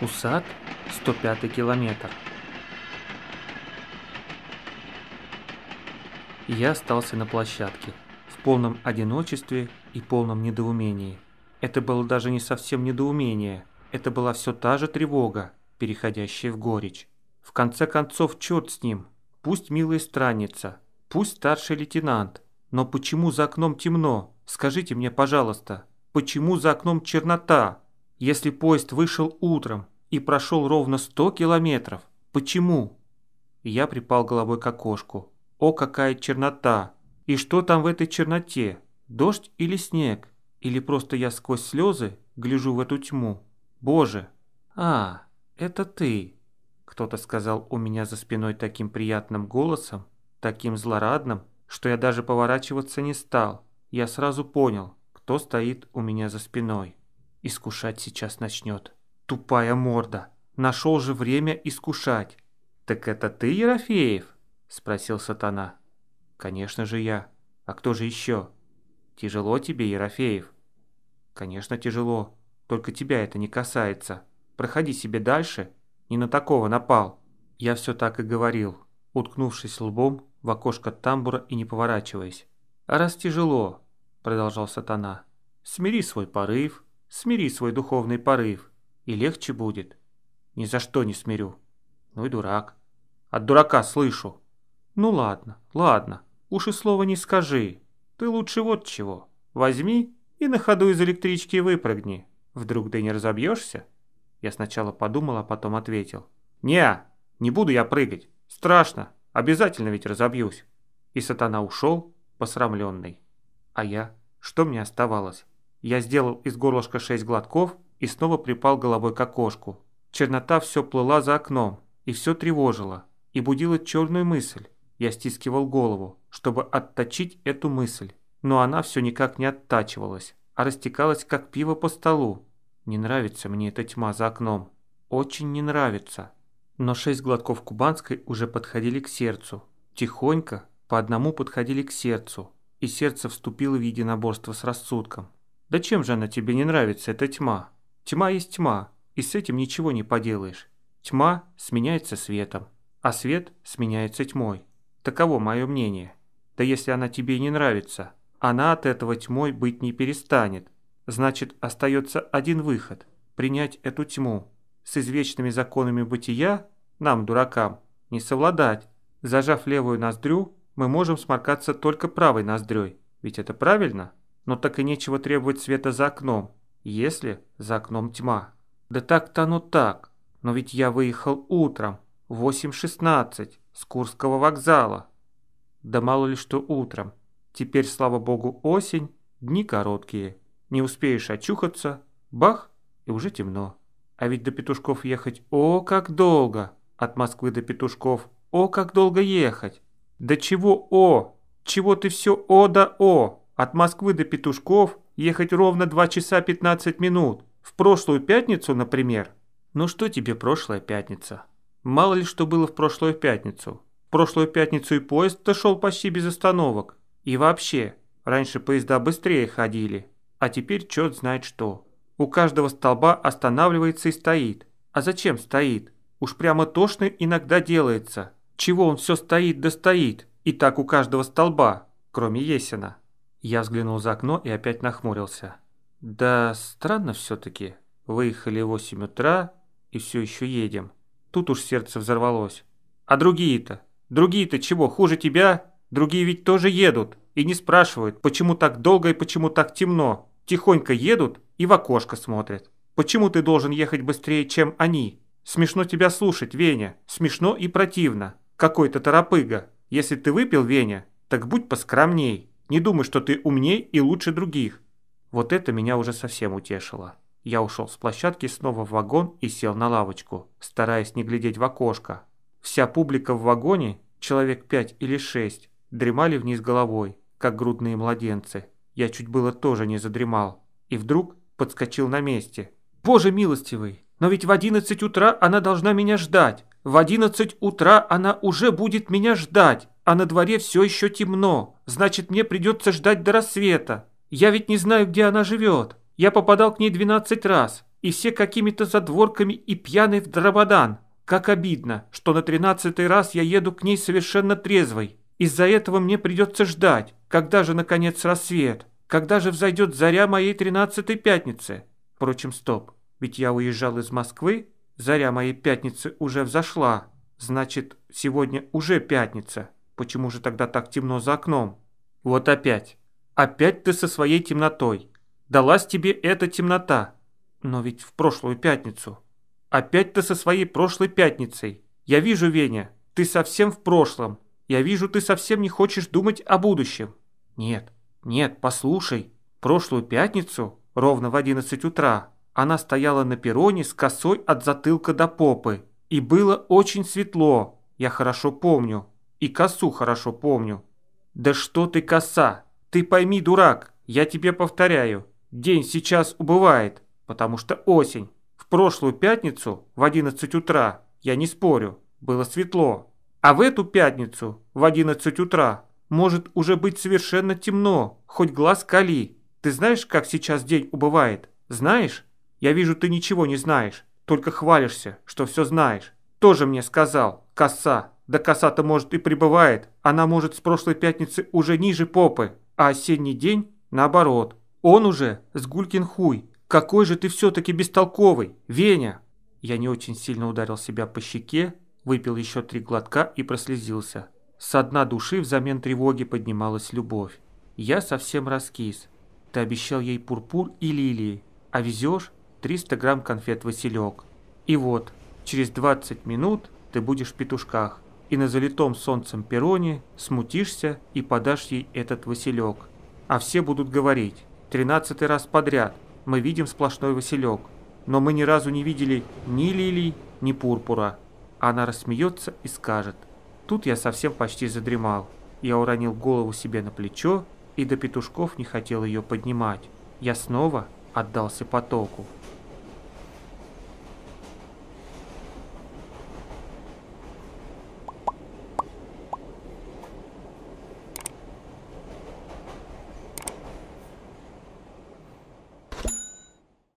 Усад, 105 километр. Я остался на площадке, в полном одиночестве и полном недоумении. Это было даже не совсем недоумение, это была все та же тревога, переходящая в горечь. В конце концов, черт с ним, пусть милая странница, пусть старший лейтенант, но почему за окном темно? Скажите мне, пожалуйста, почему за окном чернота? Если поезд вышел утром и прошел ровно 100 километров, почему? Я припал головой к окошку. О, какая чернота! И что там в этой черноте? Дождь или снег? Или просто я сквозь слезы гляжу в эту тьму? Боже! А, это ты! Кто-то сказал у меня за спиной таким приятным голосом, таким злорадным, что я даже поворачиваться не стал. Я сразу понял, кто стоит у меня за спиной. Искушать сейчас начнет. Тупая морда. Нашел же время искушать. «Так это ты, Ерофеев?» – спросил сатана. «Конечно же я. А кто же еще?» «Тяжело тебе, Ерофеев?» «Конечно тяжело. Только тебя это не касается. Проходи себе дальше. Не на такого напал». Я все так и говорил, уткнувшись лбом в окошко тамбура и не поворачиваясь. «А раз тяжело», – продолжал сатана, – «смири свой порыв, Смири свой духовный порыв, и легче будет. Ни за что не смирю. Ну и дурак. От дурака слышу. Ну ладно, ладно, уж и слова не скажи. Ты лучше вот чего. Возьми и на ходу из электрички выпрыгни. Вдруг ты не разобьешься? Я сначала подумал, а потом ответил. не не буду я прыгать. Страшно, обязательно ведь разобьюсь. И сатана ушел, посрамленный. А я, что мне оставалось? Я сделал из горлышка шесть глотков и снова припал головой к окошку. Чернота все плыла за окном, и все тревожило, и будила черную мысль. Я стискивал голову, чтобы отточить эту мысль, но она все никак не оттачивалась, а растекалась, как пиво по столу. Не нравится мне эта тьма за окном. Очень не нравится. Но шесть глотков кубанской уже подходили к сердцу. Тихонько, по одному подходили к сердцу, и сердце вступило в единоборство с рассудком. Да чем же она тебе не нравится, эта тьма? Тьма есть тьма, и с этим ничего не поделаешь. Тьма сменяется светом, а свет сменяется тьмой. Таково мое мнение. Да если она тебе не нравится, она от этого тьмой быть не перестанет. Значит, остается один выход – принять эту тьму. С извечными законами бытия, нам, дуракам, не совладать. Зажав левую ноздрю, мы можем сморкаться только правой ноздрёй. Ведь это правильно? но так и нечего требовать света за окном, если за окном тьма. Да так-то оно так, но ведь я выехал утром, 8.16, с Курского вокзала. Да мало ли что утром. Теперь, слава богу, осень, дни короткие. Не успеешь очухаться, бах, и уже темно. А ведь до Петушков ехать, о, как долго! От Москвы до Петушков, о, как долго ехать! Да чего о! Чего ты все о да о! От Москвы до Петушков ехать ровно 2 часа 15 минут. В прошлую пятницу, например. Ну что тебе прошлая пятница? Мало ли что было в прошлую пятницу. В прошлую пятницу и поезд-то шел почти без остановок. И вообще, раньше поезда быстрее ходили. А теперь черт знает что. У каждого столба останавливается и стоит. А зачем стоит? Уж прямо тошно иногда делается. Чего он все стоит да стоит? И так у каждого столба, кроме Есена. Я взглянул за окно и опять нахмурился. Да странно все-таки. Выехали в восемь утра и все еще едем. Тут уж сердце взорвалось. А другие-то? Другие-то чего, хуже тебя? Другие ведь тоже едут и не спрашивают, почему так долго и почему так темно. Тихонько едут и в окошко смотрят. Почему ты должен ехать быстрее, чем они? Смешно тебя слушать, Веня. Смешно и противно. Какой-то торопыга. Если ты выпил, Веня, так будь поскромней. Не думай, что ты умнее и лучше других». Вот это меня уже совсем утешило. Я ушел с площадки снова в вагон и сел на лавочку, стараясь не глядеть в окошко. Вся публика в вагоне, человек пять или шесть, дремали вниз головой, как грудные младенцы. Я чуть было тоже не задремал. И вдруг подскочил на месте. «Боже милостивый, но ведь в одиннадцать утра она должна меня ждать! В одиннадцать утра она уже будет меня ждать!» а на дворе все еще темно. Значит, мне придется ждать до рассвета. Я ведь не знаю, где она живет. Я попадал к ней 12 раз, и все какими-то задворками и пьяный в дрободан. Как обидно, что на тринадцатый раз я еду к ней совершенно трезвой. Из-за этого мне придется ждать, когда же, наконец, рассвет, когда же взойдет заря моей тринадцатой пятницы. Впрочем, стоп, ведь я уезжал из Москвы, заря моей пятницы уже взошла, значит, сегодня уже пятница. Почему же тогда так темно за окном? Вот опять. Опять ты со своей темнотой. Далась тебе эта темнота. Но ведь в прошлую пятницу. Опять ты со своей прошлой пятницей. Я вижу, Веня, ты совсем в прошлом. Я вижу, ты совсем не хочешь думать о будущем. Нет, нет, послушай. Прошлую пятницу, ровно в 11 утра, она стояла на перроне с косой от затылка до попы. И было очень светло, я хорошо помню. И косу хорошо помню. Да что ты коса? Ты пойми, дурак, я тебе повторяю. День сейчас убывает, потому что осень. В прошлую пятницу в 11 утра, я не спорю, было светло. А в эту пятницу в 11 утра может уже быть совершенно темно, хоть глаз кали. Ты знаешь, как сейчас день убывает? Знаешь? Я вижу, ты ничего не знаешь, только хвалишься, что все знаешь. Тоже мне сказал, коса. Да коса-то, может, и прибывает. Она, может, с прошлой пятницы уже ниже попы, а осенний день – наоборот. Он уже с Гулькин хуй. Какой же ты все-таки бестолковый, Веня!» Я не очень сильно ударил себя по щеке, выпил еще три глотка и прослезился. Со дна души взамен тревоги поднималась любовь. Я совсем раскис. Ты обещал ей пурпур и лилии, а везешь 300 грамм конфет «Василек». И вот, через 20 минут ты будешь в петушках и на залитом солнцем перроне смутишься и подашь ей этот василек. А все будут говорить, тринадцатый раз подряд мы видим сплошной василек, но мы ни разу не видели ни лилий, ни пурпура. Она рассмеется и скажет. Тут я совсем почти задремал. Я уронил голову себе на плечо и до петушков не хотел ее поднимать. Я снова отдался потоку.